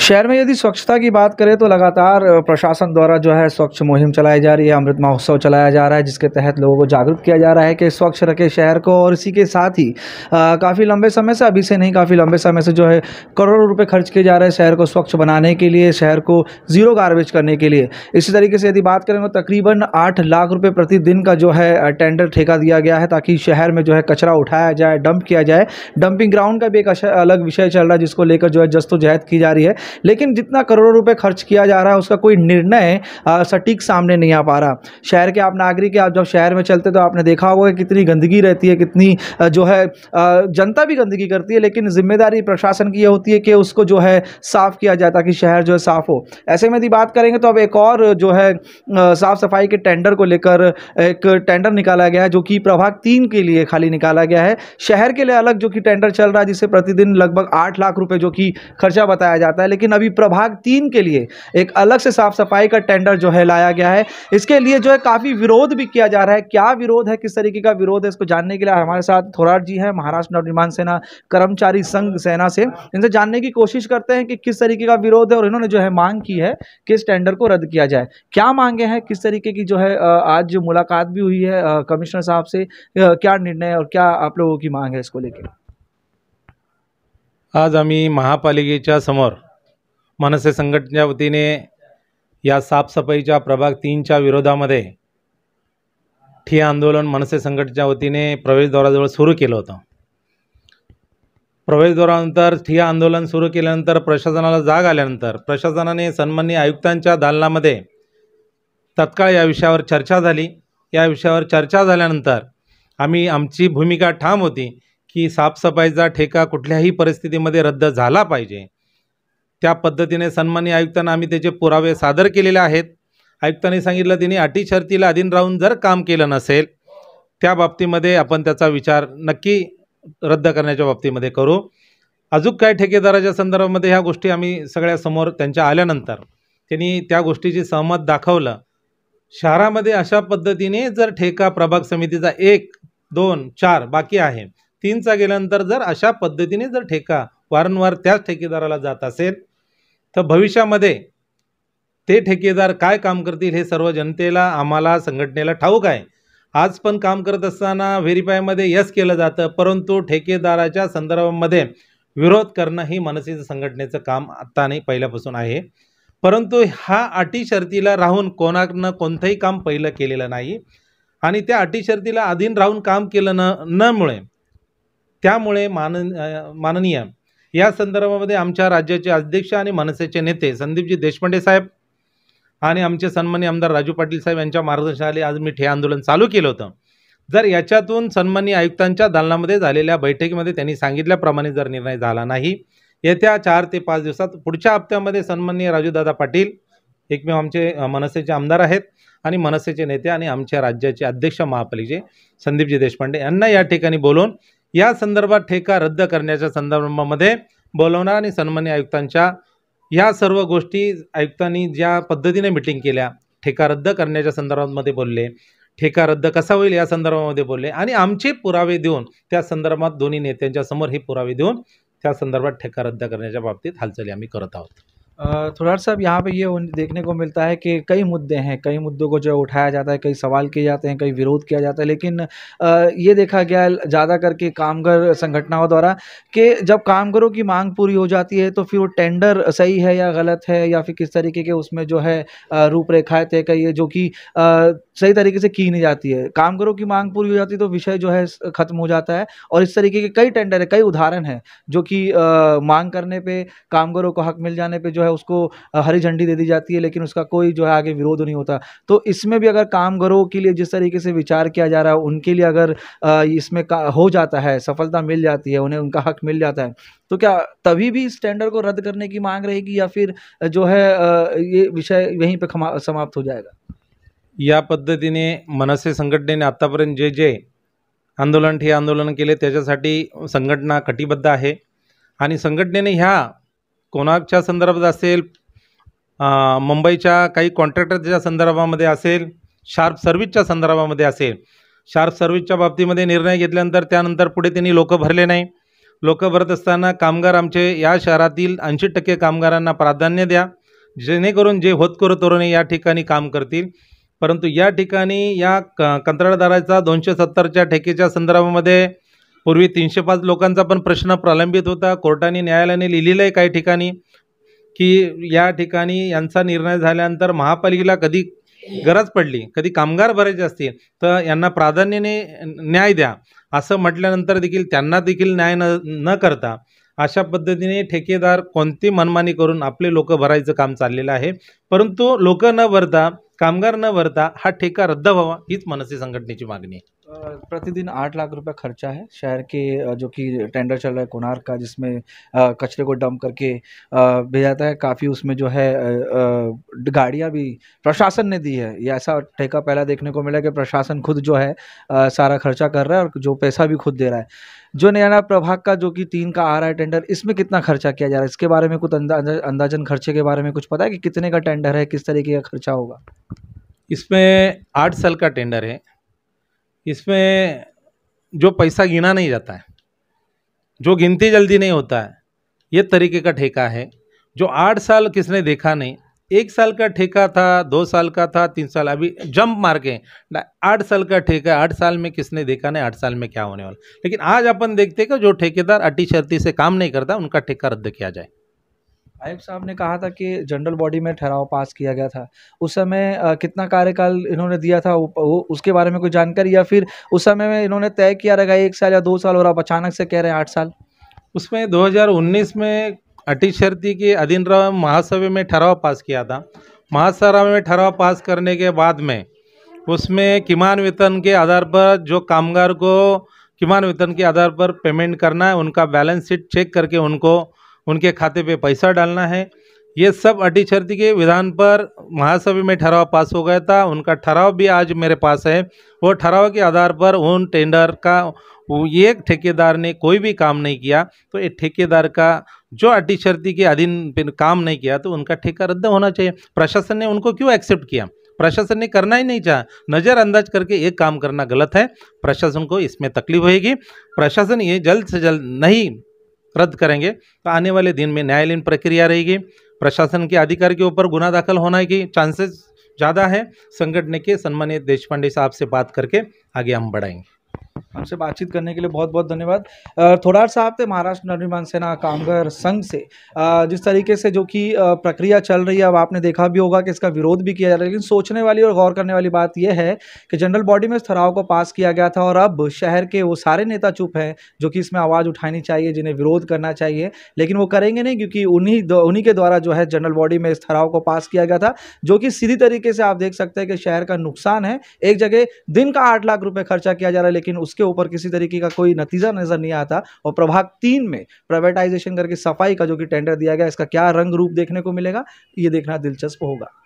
शहर में यदि स्वच्छता की बात करें तो लगातार प्रशासन द्वारा जो है स्वच्छ मुहिम चलाई जा रही है अमृत महोत्सव चलाया जा रहा है जिसके तहत लोगों को जागरूक किया जा रहा है कि स्वच्छ रखे शहर को और इसी के साथ ही काफ़ी लंबे समय से अभी से नहीं काफ़ी लंबे समय से जो है करोड़ों रुपये खर्च किए जा रहे हैं शहर को स्वच्छ बनाने के लिए शहर को ज़ीरो गार्बेज करने के लिए इसी तरीके से यदि बात करें तो तकरीबन आठ लाख रुपये प्रतिदिन का जो है टेंडर ठेका दिया गया है ताकि शहर में जो है कचरा उठाया जाए डंप किया जाए डंपिंग ग्राउंड का भी एक अलग विषय चल रहा है जिसको लेकर जो है जस्तोजहद की जा रही है लेकिन जितना करोड़ों रुपये खर्च किया जा रहा है उसका कोई निर्णय सटीक सामने नहीं आ पा रहा शहर के आप नागरिक आप जब शहर में चलते तो आपने देखा होगा कि कितनी गंदगी रहती है कितनी जो है जनता भी गंदगी करती है लेकिन जिम्मेदारी प्रशासन की यह होती है कि उसको जो है साफ़ किया जाए ताकि शहर जो है साफ़ हो ऐसे में यदि बात करेंगे तो अब एक और जो है साफ़ सफाई के टेंडर को लेकर एक टेंडर निकाला गया है जो कि प्रभाग तीन के लिए खाली निकाला गया है शहर के लिए अलग जो कि टेंडर चल रहा है जिसे प्रतिदिन लगभग आठ लाख रुपए जो कि खर्चा बताया जाता है लेकिन अभी प्रभाग तीन के लिए एक अलग से साफ सफाई का टेंडर जो है लाया गया है इसके लिए जो है काफ़ी विरोध भी किया जा रहा है क्या विरोध है किस तरीके का विरोध है इसको जानने के लिए हमारे साथ थोराट जी है महाराष्ट्र नवनिर्माण सेना कर्मचारी संघ सेना से इनसे जानने की कोशिश करते हैं कि किस तरीके का विरोध है और इन्होंने जो है मांग की है कि इस टेंडर को रद्द किया जाए क्या मांगे हैं किस तरीके की जो है आज जो मुलाकात भी हुई है कमिश्नर साहब से क्या निर्णय और क्या आप लोगों की मांग है इसको लेकर आज आम्मी महापालिकेच्या समोर मनसे संघटनेच्या वतीने या साफसफाईच्या प्रभाग तीनच्या विरोधामध्ये ठिय्या आंदोलन मनसे संघटनेच्या वतीने प्रवेशद्वाराजवळ सुरू केलं होतं प्रवेशद्वारानंतर ठिया आंदोलन सुरू केल्यानंतर प्रशासनाला जाग आल्यानंतर प्रशासनाने सन्मान्य आयुक्तांच्या दालनामध्ये तत्काळ या विषयावर चर्चा झाली या विषयावर चर्चा झाल्यानंतर आम्ही आमची भूमिका ठाम होती की साफसफाईचा ठेका कुठल्याही परिस्थितीमध्ये रद्द झाला पाहिजे त्या पद्धतीने सन्माननीय आयुक्तांना आम्ही त्याचे पुरावे सादर केलेले आहेत आयुक्तांनी सांगितलं तिने अटी शर्तीला अधीन राहून जर काम केलं नसेल त्या बाबतीमध्ये आपण त्याचा विचार नक्की रद्द करण्याच्या बाबतीमध्ये करू अजून काय ठेकेदाराच्या संदर्भामध्ये ह्या गोष्टी आम्ही सगळ्यासमोर त्यांच्या आल्यानंतर त्यांनी त्या गोष्टीची सहमत दाखवलं शहरामध्ये अशा पद्धतीने जर ठेका प्रभाग समितीचा एक दोन चार बाकी आहे तीनचा गेल्यानंतर जर अशा पद्धतीने जर ठेका वारंवार त्याच ठेकेदाराला जात असेल तर भविष्यामध्ये ते ठेकेदार काय काम करतील हे सर्व जनतेला आम्हाला संघटनेला ठाऊक आहे आज पण काम करत असताना व्हेरीफायमध्ये यस केलं जातं परंतु ठेकेदाराच्या संदर्भामध्ये विरोध करणं ही मनसेचं संघटनेचं काम आत्ता नाही पहिल्यापासून आहे परंतु हा अटी शर्तीला राहून कोणानं कोणतंही काम पहिलं केलेलं नाही आणि त्या अटी शर्तीला अधीन राहून काम केलं न नमुळे त्यामुळे मान माननीय या संदर्भामध्ये आमच्या राज्याचे अध्यक्ष आणि मनसेचे नेते संदीपजी देशपांडे साहेब आणि आमचे सन्मान्य आमदार राजू पाटील साहेब यांच्या मार्गदर्शनाखाली आज मी ठे आंदोलन चालू केलं होतं जर याच्यातून सन्मान्य आयुक्तांच्या दालनामध्ये झालेल्या बैठकीमध्ये त्यांनी सांगितल्याप्रमाणे जर निर्णय झाला नाही येत्या चार ते पाच दिवसात पुढच्या हप्त्यामध्ये सन्माननीय राजूदादा पाटील एकमेव आमचे मनसेचे आमदार आहेत आणि मनसेचे नेते आणि आमच्या राज्याचे अध्यक्ष महापालिकेचे संदीपजी देशपांडे यांना या ठिकाणी बोलून या संदर्भात ठेका रद्द करण्याच्या संदर्भामध्ये बोलवणार आणि सन्मान्य आयुक्तांच्या या सर्व गोष्टी आयुक्तांनी ज्या पद्धतीने मिटिंग केल्या ठेका रद्द करण्याच्या संदर्भामध्ये बोलले ठेका रद्द कसा होईल या संदर्भामध्ये बोलले आणि आमचे पुरावे देऊन त्या संदर्भात दोन्ही नेत्यांच्या समोर हे पुरावे देऊन त्या संदर्भात ठेका रद्द करण्याच्या बाबतीत हालचाली आम्ही करत आहोत थोड़ा साहब यहाँ पे ये देखने को मिलता है कि कई मुद्दे हैं कई मुद्दों को जो उठाया जाता है कई सवाल किए जाते हैं कई विरोध किया जाता है लेकिन ये देखा गया ज़्यादा करके कामगार संगठनाओं द्वारा कि जब कामगारों की मांग पूरी हो जाती है तो फिर वो टेंडर सही है या गलत है या फिर किस तरीके के उसमें जो है रूपरेखाएँ तय करिए जो कि सही तरीके से की नहीं जाती है कामगारों की मांग पूरी हो जाती है तो विषय जो है खत्म हो जाता है और इस तरीके के कई टेंडर है कई उदाहरण हैं जो कि मांग करने पे कामगारों को हक मिल जाने पे जो है उसको हरी झंडी दे दी जाती है लेकिन उसका कोई जो है आगे विरोध नहीं होता तो इसमें भी अगर कामगारों के लिए जिस तरीके से विचार किया जा रहा है उनके लिए अगर इसमें हो जाता है सफलता मिल जाती है उन्हें उनका हक मिल जाता है तो क्या तभी भी इस टेंडर को रद्द करने की मांग रहेगी या फिर जो है ये विषय यहीं पर समाप्त हो जाएगा या पद्धतीने मनसे संघटनेने आत्तापर्यंत जे जे आंदोलन ठे आंदोलन केले त्याच्यासाठी संघटना कटिबद्ध आहे आणि संघटनेने ह्या कोणाच्या संदर्भात असेल मुंबईच्या काही कॉन्ट्रॅक्टरच्या संदर्भामध्ये असेल शार्प सर्व्हिसच्या संदर्भामध्ये असेल शार्प सर्व्हिसच्या बाबतीमध्ये निर्णय घेतल्यानंतर त्यानंतर पुढे त्यांनी लोकं भरले नाही लोकं भरत असताना कामगार आमचे या शहरातील ऐंशी टक्के कामगारांना प्राधान्य द्या जेणेकरून जे होतकोर तोरणे या ठिकाणी काम करतील परंतु या ठिकाणी या क कंत्राटदाराचा दोनशे सत्तरच्या ठेकेच्या संदर्भामध्ये पूर्वी तीनशे पाच लोकांचा पण प्रश्न प्रलंबित होता कोर्टाने न्यायालयाने लिहिलेलं आहे काही ठिकाणी की या ठिकाणी यांचा निर्णय झाल्यानंतर महापालिकेला कधी गरज पडली कधी कामगार भरायचे असतील तर यांना प्राधान्याने न्याय द्या असं म्हटल्यानंतर देखील त्यांना देखील न्याय न न करता अशा पद्धतीने ठेकेदार कोणती मनमानी करून आपले लोक भरायचं काम चाललेलं आहे परंतु लोक न भरता कामगार न भरता हा ठेका रद्द व्हावा हीच मनसे संघटनेची मागणी आहे प्रतिदिन आठ लाख रुपए खर्चा है शहर के जो कि टेंडर चल रहा है कुनार का जिसमें कचरे को डंप करके भेजा जाता है काफ़ी उसमें जो है गाड़ियाँ भी प्रशासन ने दी है ये ऐसा ठेका पहला देखने को मिला कि प्रशासन खुद जो है सारा खर्चा कर रहा है और जो पैसा भी खुद दे रहा है जो नया प्रभाग का जो कि तीन का आ रहा है टेंडर इसमें कितना खर्चा किया जा रहा है इसके बारे में कुछ अंदाजन खर्चे के बारे में कुछ पता है कि कितने का टेंडर है किस तरीके का खर्चा होगा इसमें आठ साल का टेंडर है इसमें जो पैसा गिना नहीं जाता है जो गिनती जल्दी नहीं होता है ये तरीके का ठेका है जो आठ साल किसने देखा नहीं एक साल का ठेका था दो साल का था तीन साल अभी जंप मार के आठ साल का ठेका आठ साल में किसने देखा नहीं आठ साल में क्या होने वाला लेकिन आज अपन देखते हैं कि जो ठेकेदार अटी शर्ती से काम नहीं करता उनका ठेका रद्द किया जाए आयुक्त साहब ने कहा था कि जनरल बॉडी में ठहराव पास किया गया था उस समय कितना कार्यकाल इन्होंने दिया था वो, उसके बारे में कोई जानकारी या फिर उस समय में इन्होंने तय किया रहेगा एक साल या दो साल और आप अचानक से कह रहे हैं आठ साल उसमें 2019 में अटी शर्ती के अधीन महासभा में ठहराव पास किया था महासभा में ठहराव पास करने के बाद में उसमें किमान वेतन के आधार पर जो कामगार को किमान वेतन के आधार पर पेमेंट करना है उनका बैलेंस शीट चेक करके उनको उनके खाते पे पैसा डालना है ये सब अटी शर्ती के विधान पर महासभा में ठहराव पास हो गया था उनका ठहराव भी आज मेरे पास है वो ठहराव के आधार पर उन टेंडर का एक ठेकेदार ने कोई भी काम नहीं किया तो एक ठेकेदार का जो अटी शर्ती के अधीन काम नहीं किया तो उनका ठेका रद्द होना चाहिए प्रशासन ने उनको क्यों एक्सेप्ट किया प्रशासन ने करना ही नहीं चाहा नज़रअंदाज करके ये काम करना गलत है प्रशासन को इसमें तकलीफ होगी प्रशासन ये जल्द से जल्द नहीं रद्द करेंगे तो आने वाले दिन में न्यायालयीन प्रक्रिया रहेगी प्रशासन के अधिकार के ऊपर गुना दाखिल होने की चांसेस ज़्यादा है संगठन के सम्मानित देशपांडे साहब से बात करके आगे हम बढ़ाएंगे हमसे बातचीत करने के लिए बहुत बहुत धन्यवाद थोड़ा साहब थे महाराष्ट्र नवनिर्माण सेना कामगार संघ से जिस तरीके से जो कि प्रक्रिया चल रही है अब आपने देखा भी होगा कि इसका विरोध भी किया जा रहा है लेकिन सोचने वाली और गौर करने वाली बात यह है कि जनरल बॉडी में इस ठहराव को पास किया गया था और अब शहर के वो सारे नेता चुप हैं जो कि इसमें आवाज़ उठानी चाहिए जिन्हें विरोध करना चाहिए लेकिन वो करेंगे नहीं क्योंकि उन्हीं उन्हीं के द्वारा जो है जनरल बॉडी में इस ठहराव को पास किया गया था जो कि सीधी तरीके से आप देख सकते हैं कि शहर का नुकसान है एक जगह दिन का आठ लाख रुपये खर्चा किया जा रहा है लेकिन उसके ऊपर किसी तरीके का कोई नतीजा नज़र नहीं आता और प्रभाग तीन में प्राइवेटाइजेशन करके सफाई का जो कि टेंडर दिया गया इसका क्या रंग रूप देखने को मिलेगा ये देखना दिलचस्प होगा